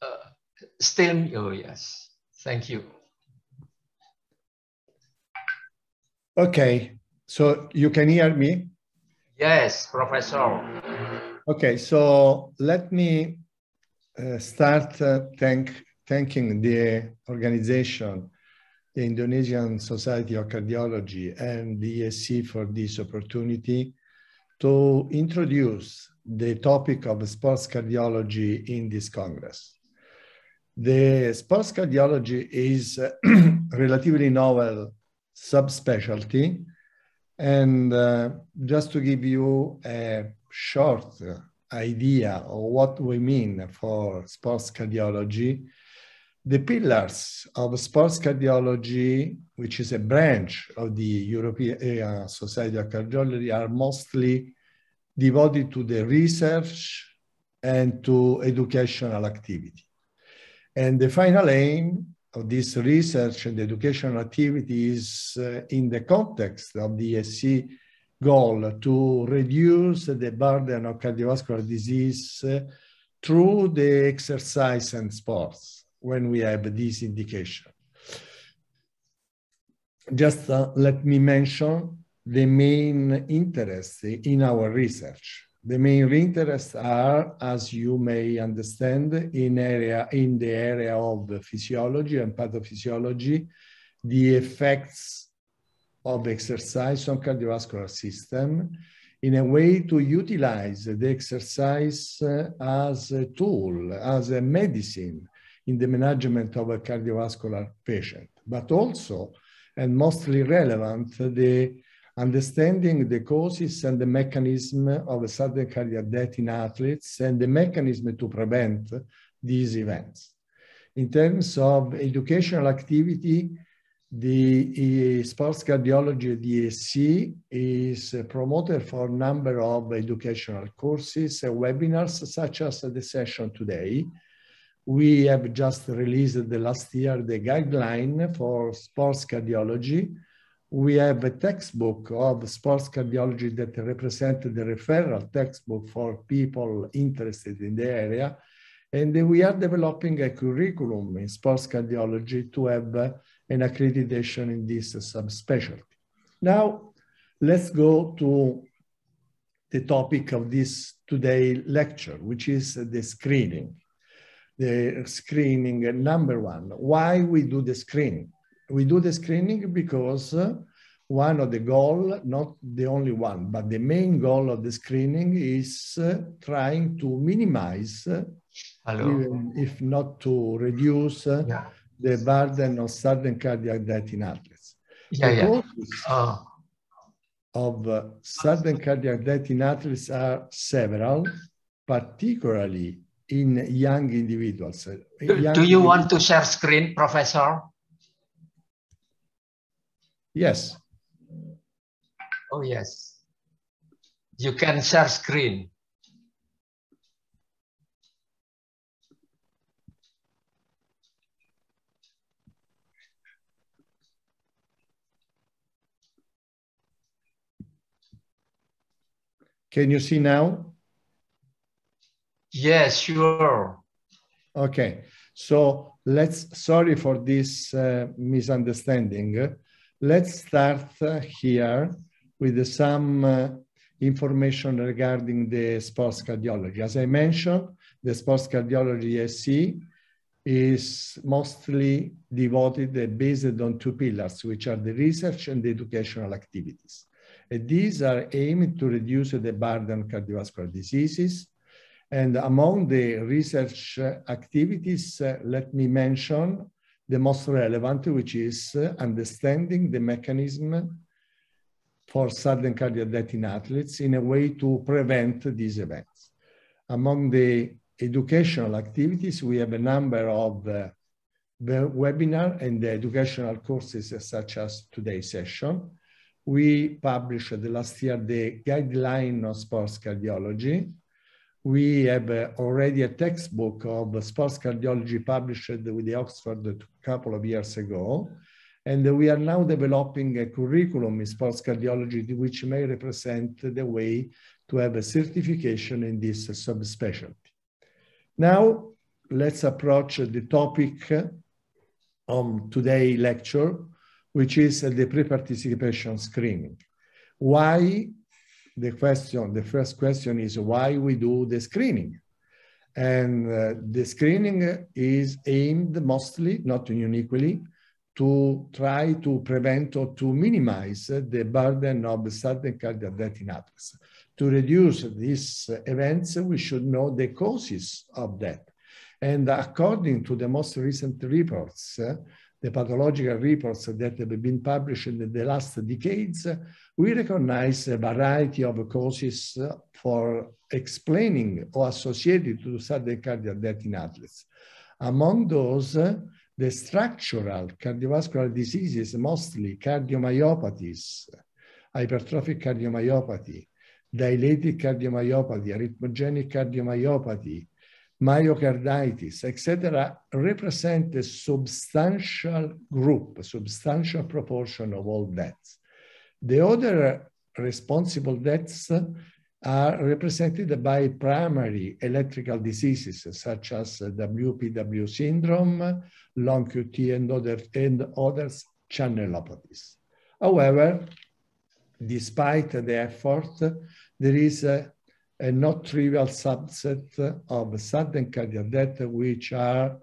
Uh, still, Oh yes, Thank you. Okay, so you can hear me? Yes, Professor. Okay, so let me uh, start uh, thank, thanking the organization, the Indonesian Society of Cardiology and the ESC for this opportunity to introduce the topic of sports cardiology in this Congress. The sports cardiology is uh, relatively novel subspecialty. And uh, just to give you a short idea of what we mean for sports cardiology, the pillars of sports cardiology, which is a branch of the European uh, Society of Cardiology, are mostly devoted to the research and to educational activity. And the final aim of this research and educational activities, uh, in the context of the SC goal to reduce the burden of cardiovascular disease uh, through the exercise and sports when we have this indication. Just uh, let me mention the main interest in our research. The main interests are, as you may understand, in, area, in the area of physiology and pathophysiology, the effects of exercise on cardiovascular system in a way to utilize the exercise uh, as a tool, as a medicine in the management of a cardiovascular patient, but also, and mostly relevant, the understanding the causes and the mechanism of sudden cardiac death in athletes and the mechanism to prevent these events. In terms of educational activity, the sports cardiology DSC is a promoter for a number of educational courses and webinars, such as the session today. We have just released the last year the guideline for sports cardiology, we have a textbook of sports cardiology that represents the referral textbook for people interested in the area. And we are developing a curriculum in sports cardiology to have an accreditation in this subspecialty. Now, let's go to the topic of this today lecture, which is the screening. The screening number one, why we do the screening we do the screening because uh, one of the goal, not the only one, but the main goal of the screening is uh, trying to minimize, uh, even if not to reduce yeah. the burden of sudden cardiac death in athletes. Yeah, the yeah ah. of uh, sudden cardiac death in athletes are several, particularly in young individuals. young do you want to share screen, Professor? Yes. Oh, yes. You can share screen. Can you see now? Yes, sure. Okay. So let's, sorry for this uh, misunderstanding. Let's start uh, here with some uh, information regarding the sports cardiology. As I mentioned, the sports cardiology SE is mostly devoted and based on two pillars, which are the research and the educational activities. these are aimed to reduce the burden of cardiovascular diseases. And among the research uh, activities, uh, let me mention the most relevant, which is uh, understanding the mechanism for sudden cardiac death in athletes in a way to prevent these events. Among the educational activities, we have a number of uh, webinar and the educational courses uh, such as today's session. We published uh, the last year the guideline on sports cardiology, we have uh, already a textbook of sports cardiology published with the Oxford a couple of years ago. And we are now developing a curriculum in sports cardiology, which may represent the way to have a certification in this subspecialty. Now, let's approach the topic on today lecture, which is the pre-participation screening. Why the question, the first question is why we do the screening. And uh, the screening is aimed mostly, not uniquely, to try to prevent or to minimize the burden of sudden cardiac death in adults. To reduce these events, we should know the causes of death. And according to the most recent reports, uh, the pathological reports that have been published in the last decades, we recognize a variety of causes for explaining or associated to sudden cardiac death in athletes. Among those, the structural cardiovascular diseases, mostly cardiomyopathies, hypertrophic cardiomyopathy, dilated cardiomyopathy, arrhythmogenic cardiomyopathy, myocarditis, etc., represent a substantial group, a substantial proportion of all deaths. The other responsible deaths are represented by primary electrical diseases such as WPW syndrome, long QT and, other, and others channelopathies. However, despite the effort, there is a, a not trivial subset of sudden cardiac death which are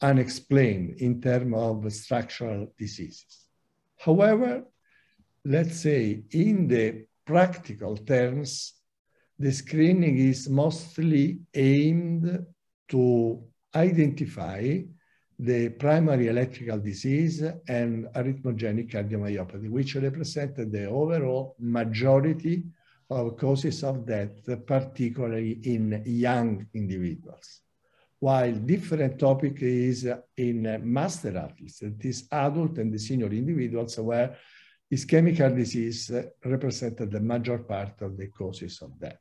unexplained in terms of structural diseases. However, let's say, in the practical terms, the screening is mostly aimed to identify the primary electrical disease and arrhythmogenic cardiomyopathy, which represent the overall majority of causes of death, particularly in young individuals. While different topic is in master athletes, that is adult and the senior individuals where ischemic disease represented the major part of the causes of death.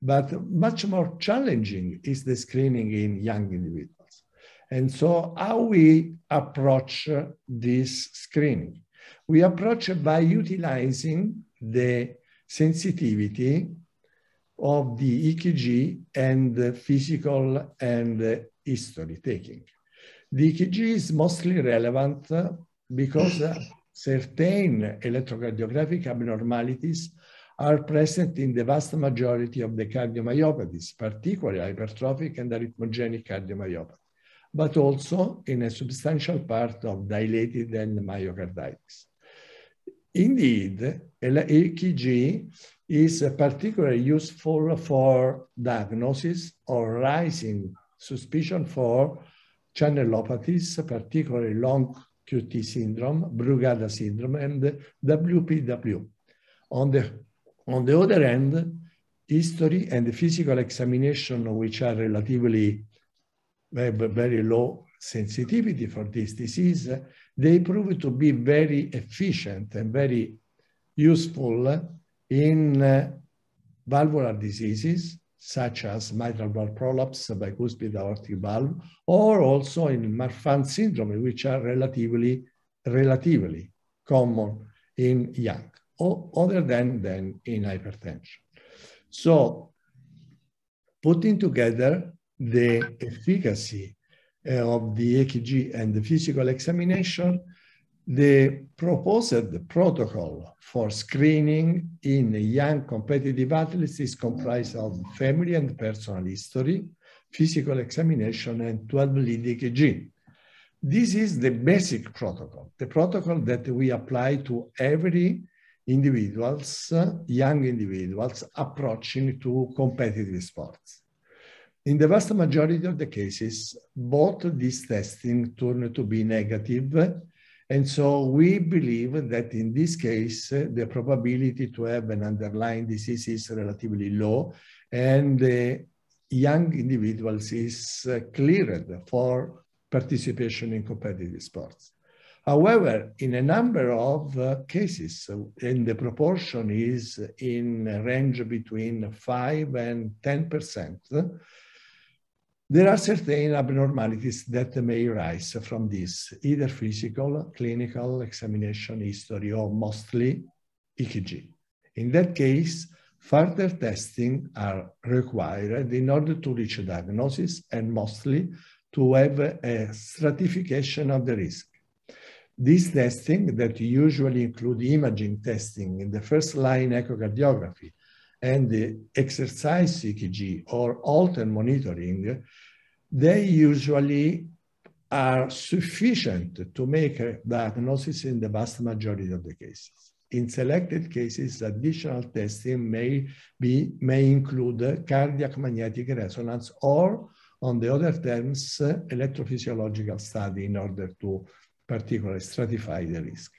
But much more challenging is the screening in young individuals. And so how we approach this screening? We approach by utilizing the sensitivity of the EKG and the physical and history taking. The EKG is mostly relevant because certain electrocardiographic abnormalities are present in the vast majority of the cardiomyopathies, particularly hypertrophic and arrhythmogenic cardiomyopathy, but also in a substantial part of dilated and myocarditis. Indeed, EKG is particularly useful for diagnosis or rising suspicion for channelopathies, particularly long QT syndrome, Brugada syndrome, and WPW. On the, on the other hand, history and physical examination, which are relatively eh, very low sensitivity for this disease, they prove to be very efficient and very useful in eh, valvular diseases, such as mitral valve prolapse by cuspid aortic valve, or also in Marfan syndrome, which are relatively, relatively common in young, or other than, than in hypertension. So putting together the efficacy eh, of the EKG and the physical examination, the proposed protocol for screening in young competitive athletes is comprised of family and personal history, physical examination, and 12-lead EKG. This is the basic protocol, the protocol that we apply to every individuals, young individuals approaching to competitive sports. In the vast majority of the cases, both these testing turn to be negative and so we believe that in this case, eh, the probability to have an underlying disease is relatively low and the young individuals is eh, cleared for participation in competitive sports. However, in a number of uh, cases, and the proportion is in a range between 5 and 10%, there are certain abnormalities that may arise from this, either physical, clinical examination history, or mostly EKG. In that case, further testing are required in order to reach a diagnosis and mostly to have a stratification of the risk. This testing that usually include imaging testing in the first line echocardiography and the exercise CTG or alter monitoring, they usually are sufficient to make a diagnosis in the vast majority of the cases. In selected cases, additional testing may, be, may include cardiac magnetic resonance or, on the other terms, electrophysiological study in order to particularly stratify the risk.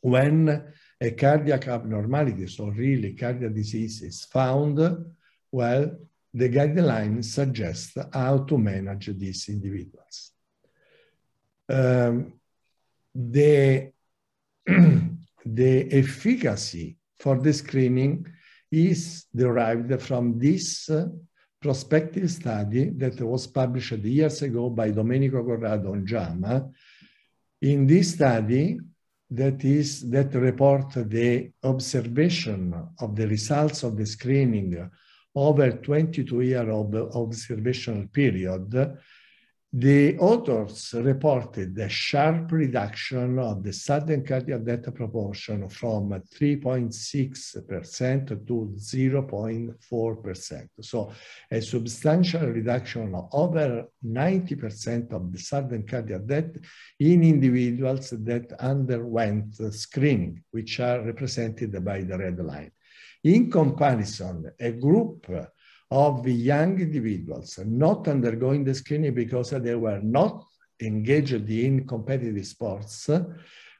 When a cardiac abnormalities or really cardiac disease is found, well, the guidelines suggest how to manage these individuals. Um, the, the efficacy for the screening is derived from this uh, prospective study that was published years ago by Domenico Corrado on JAMA. In this study, that is that report the observation of the results of the screening over 22 year of observational period the authors reported a sharp reduction of the sudden cardiac death proportion from 3.6% to 0.4%. So a substantial reduction of over 90% of the sudden cardiac death in individuals that underwent screening, which are represented by the red line. In comparison, a group of the young individuals not undergoing the screening because they were not engaged in competitive sports,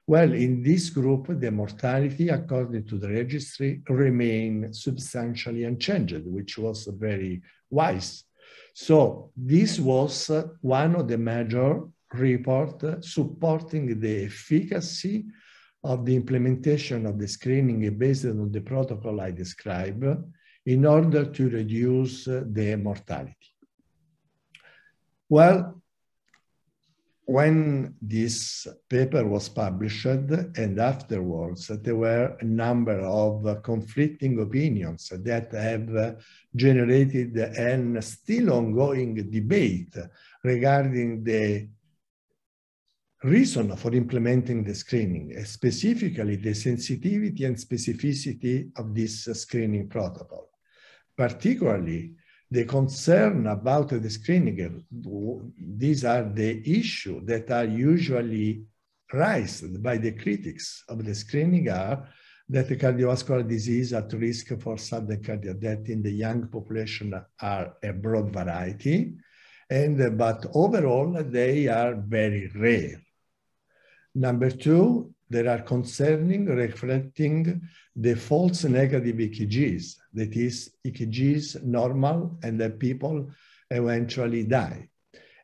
well, in this group, the mortality, according to the registry, remained substantially unchanged, which was very wise. So this was one of the major reports supporting the efficacy of the implementation of the screening based on the protocol I described in order to reduce uh, the mortality. Well, when this paper was published and afterwards, there were a number of conflicting opinions that have uh, generated an still ongoing debate regarding the reason for implementing the screening, specifically the sensitivity and specificity of this screening protocol particularly the concern about the screening. These are the issues that are usually raised by the critics of the screening are that the cardiovascular disease at risk for sudden cardiac death in the young population are a broad variety, and but overall they are very rare. Number two, that are concerning reflecting the false negative EKGs, that is, EKGs normal and that people eventually die.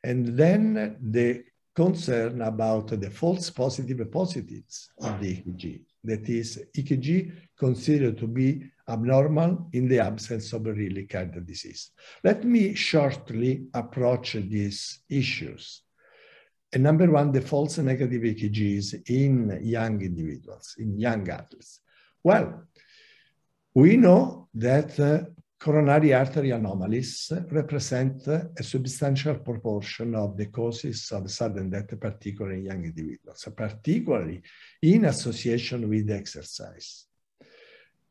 And then the concern about the false positive positives of the EKG, that is, EKG considered to be abnormal in the absence of a really kind of disease. Let me shortly approach these issues. And number one, the false negative EKGs in young individuals, in young adults. Well, we know that uh, coronary artery anomalies represent a substantial proportion of the causes of sudden death, particularly in young individuals, particularly in association with exercise.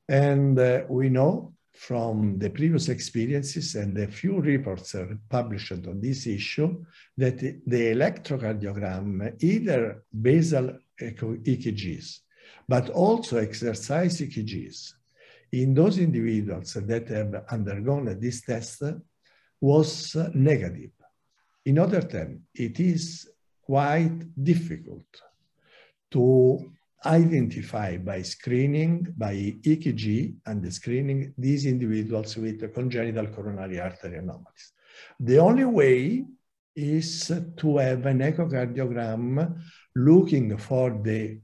And uh, we know from the previous experiences and the few reports published on this issue that the electrocardiogram, either basal EKGs, but also exercise EKGs, in those individuals that have undergone this test was negative. In other terms, it is quite difficult to identify by screening, by EKG and the screening, these individuals with congenital coronary artery anomalies. The only way is to have an echocardiogram looking for the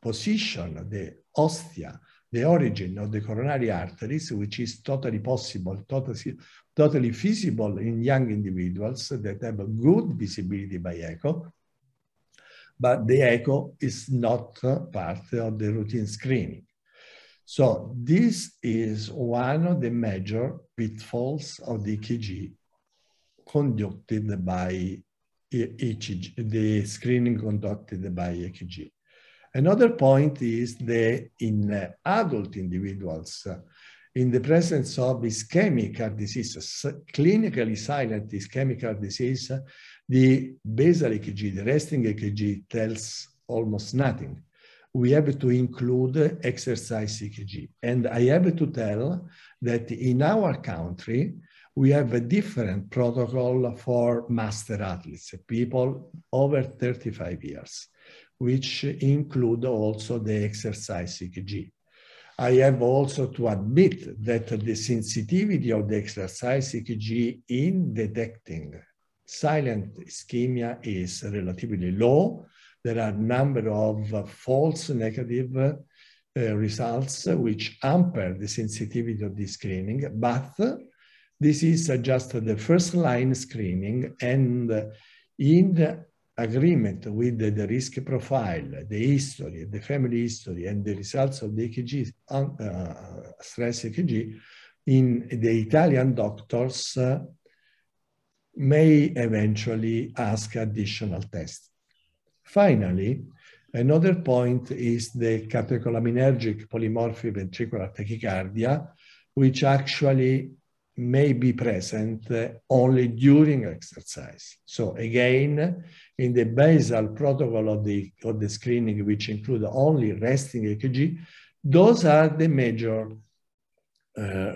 position, the ostia, the origin of the coronary arteries, which is totally possible, totally, totally feasible in young individuals that have good visibility by echo, but the echo is not part of the routine screening. So this is one of the major pitfalls of the EKG conducted by EKG, the screening conducted by EKG. Another point is that in adult individuals, in the presence of ischemic heart disease, clinically silent ischemic heart disease, the basal EKG, the resting EKG tells almost nothing. We have to include exercise EKG. And I have to tell that in our country, we have a different protocol for master athletes, people over 35 years, which include also the exercise EKG. I have also to admit that the sensitivity of the exercise EKG in detecting silent ischemia is relatively low. There are a number of false negative uh, results which hamper the sensitivity of the screening, but this is just the first line screening and in agreement with the, the, risk profile, the history, the family history, and the results of the EKG, uh, stress EKG, in the Italian doctors uh, may eventually ask additional tests. Finally, another point is the catecholaminergic polymorphic ventricular tachycardia, which actually may be present uh, only during exercise. So again, in the basal protocol of the, of the screening, which include only resting EKG, those are the major uh,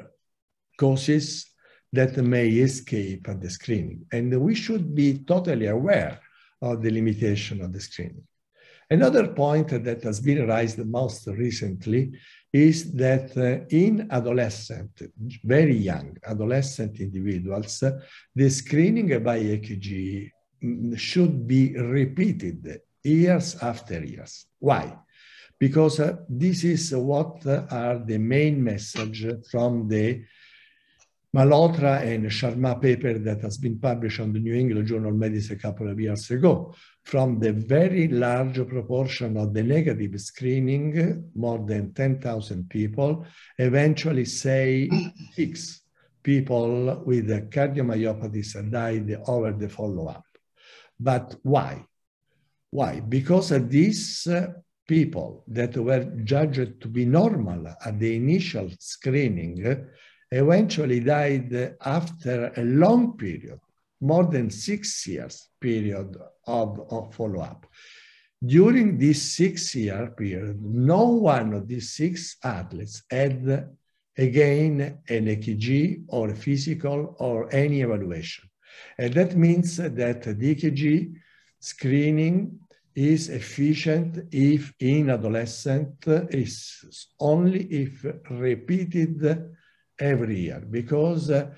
causes that may escape at the screening. And we should be totally aware of the limitation of the screening. Another point that has been raised most recently is that uh, in adolescent, very young adolescent individuals, uh, the screening by EKG mm, should be repeated years after years. Why? Because uh, this is what uh, are the main message from the Malhotra and Sharma paper that has been published on the New England Journal of Medicine a couple of years ago, from the very large proportion of the negative screening, more than 10,000 people, eventually say six people with cardiomyopathies died over the follow-up. But why? Why? Because these uh, people that were judged to be normal at the initial screening eventually died after a long period, more than six years period of, of follow-up. During this six-year period, no one of these six athletes had again an EKG or a physical or any evaluation. And that means that the EKG screening is efficient if in adolescent is only if repeated every year because uh,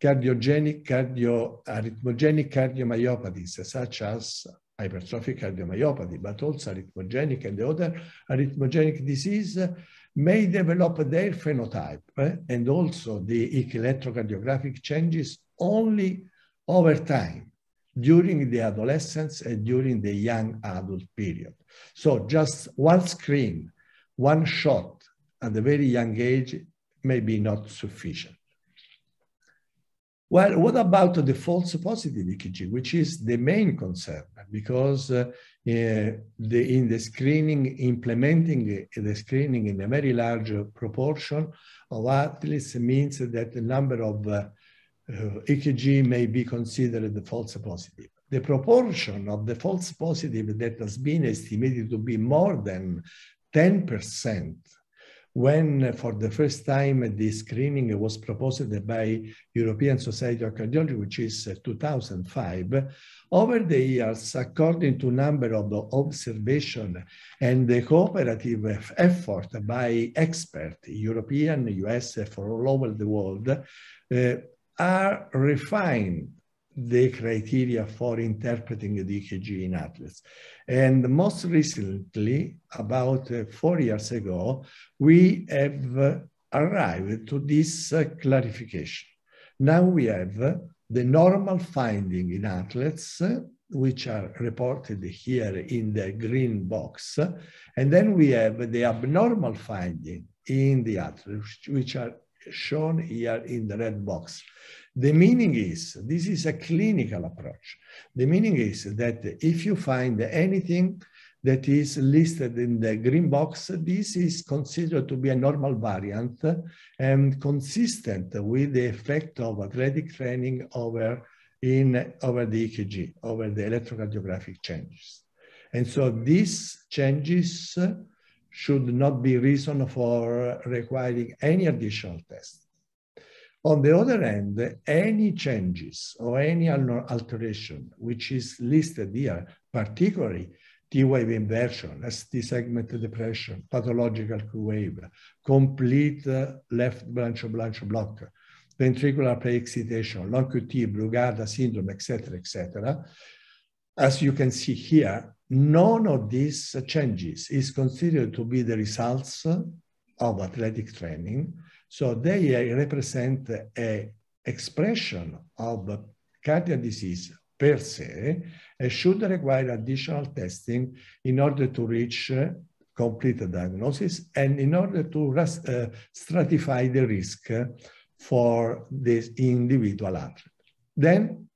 cardiogenic, arrhythmogenic cardiomyopathies, such as hypertrophic cardiomyopathy, but also arrhythmogenic and the other arrhythmogenic disease uh, may develop their phenotype eh? and also the electrocardiographic changes only over time during the adolescence and during the young adult period. So just one screen, one shot at a very young age maybe not sufficient. Well, what about the false positive EKG, which is the main concern? Because uh, the, in the screening, implementing the screening in a very large proportion of athletes means that the number of uh, EKG may be considered the false positive. The proportion of the false positive that has been estimated to be more than 10% when for the first time the screening was proposed by European Society of Cardiology, which is uh, 2005, over the years, according to number of observation and the cooperative effort by experts, European, US, for all over the world, uh, are refined the criteria for interpreting the EKG in athletes. And most recently, about uh, four years ago, we have arrived to this uh, clarification. Now we have the normal finding in athletes, which are reported here in the green box. And then we have the abnormal finding in the athletes, which are shown here in the red box. The meaning is, this is a clinical approach. The meaning is that if you find anything that is listed in the green box, this is considered to be a normal variant and consistent with the effect of athletic training over, in, over the EKG, over the electrocardiographic changes. And so these changes should not be reason for requiring any additional test. On the other hand, any changes or any alteration, which is listed here, particularly T-wave inversion, ST segment depression, pathological Q-wave, complete uh, left branch-branch block, ventricular pre-excitation, long QT, Brugada syndrome, etc., etc. As you can see here, none of these changes is considered to be the results of athletic training, so they represent a expression of cardiac disease per se and should require additional testing in order to reach uh, complete diagnosis and in order to uh, stratify the risk for this individual athlete. Then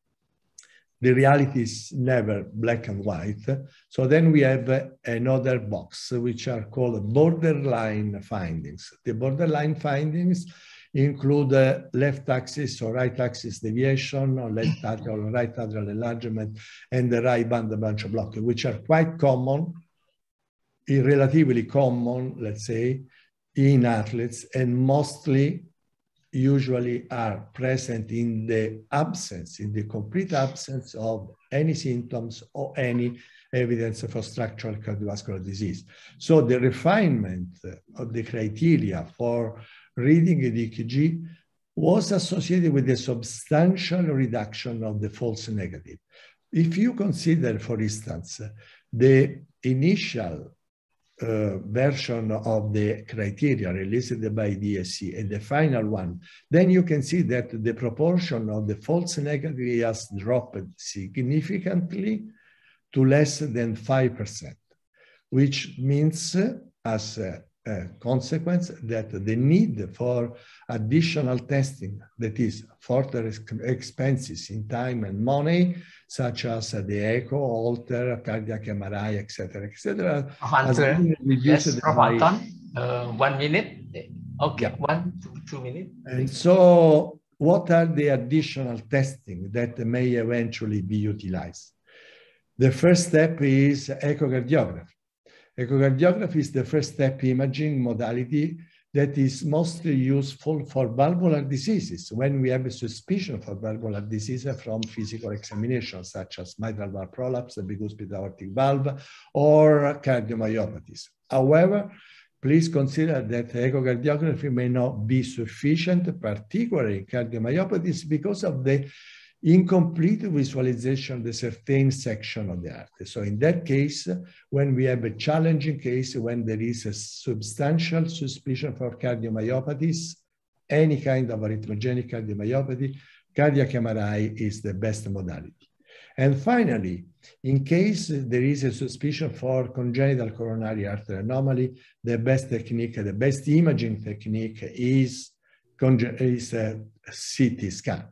the reality is never black and white. So then we have another box, which are called borderline findings. The borderline findings include uh, left axis or right axis deviation or left atrial or right atrial enlargement and the right band branch block, which are quite common, relatively common, let's say, in athletes and mostly usually are present in the absence, in the complete absence of any symptoms or any evidence for structural cardiovascular disease. So the refinement of the criteria for reading the EKG was associated with a substantial reduction of the false negative. If you consider, for instance, the initial uh, version of the criteria released by DSC and the final one, then you can see that the proportion of the false negative has dropped significantly to less than 5%, which means uh, as a, a consequence that the need for additional testing, that is further expenses in time and money, such as uh, the echo, alter, cardiac MRI, etc., etc. yes, uh, one minute. Okay, yeah. one, two, two minutes. And so what are the additional testing that may eventually be utilized? The first step is echocardiography. Echocardiography is the first step imaging modality that is mostly useful for valvular diseases when we have a suspicion for valvular disease from physical examination, such as mitral valve prolapse, the bicuspid aortic valve, or cardiomyopathies. However, please consider that echocardiography may not be sufficient, particularly in cardiomyopathies, because of the incomplete visualization of the certain section of the artery. So in that case, when we have a challenging case, when there is a substantial suspicion for cardiomyopathies, any kind of arrhythmogenic cardiomyopathy, cardiac MRI is the best modality. And finally, in case there is a suspicion for congenital coronary artery anomaly, the best technique, the best imaging technique is, is a CT scan.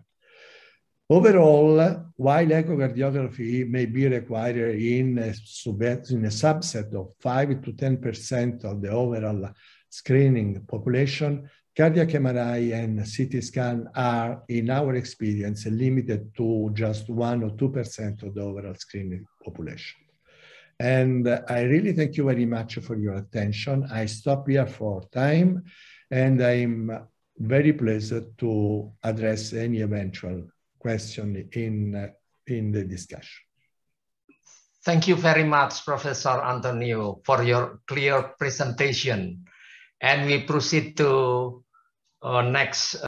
Overall, while echocardiography may be required in a, in a subset of 5 to 10% of the overall screening population, cardiac MRI and CT scan are, in our experience, limited to just 1 or 2% of the overall screening population. And I really thank you very much for your attention. I stop here for time, and I'm very pleased to address any eventual question in, uh, in the discussion. Thank you very much, Professor Antonio, for your clear presentation. And we proceed to uh, next.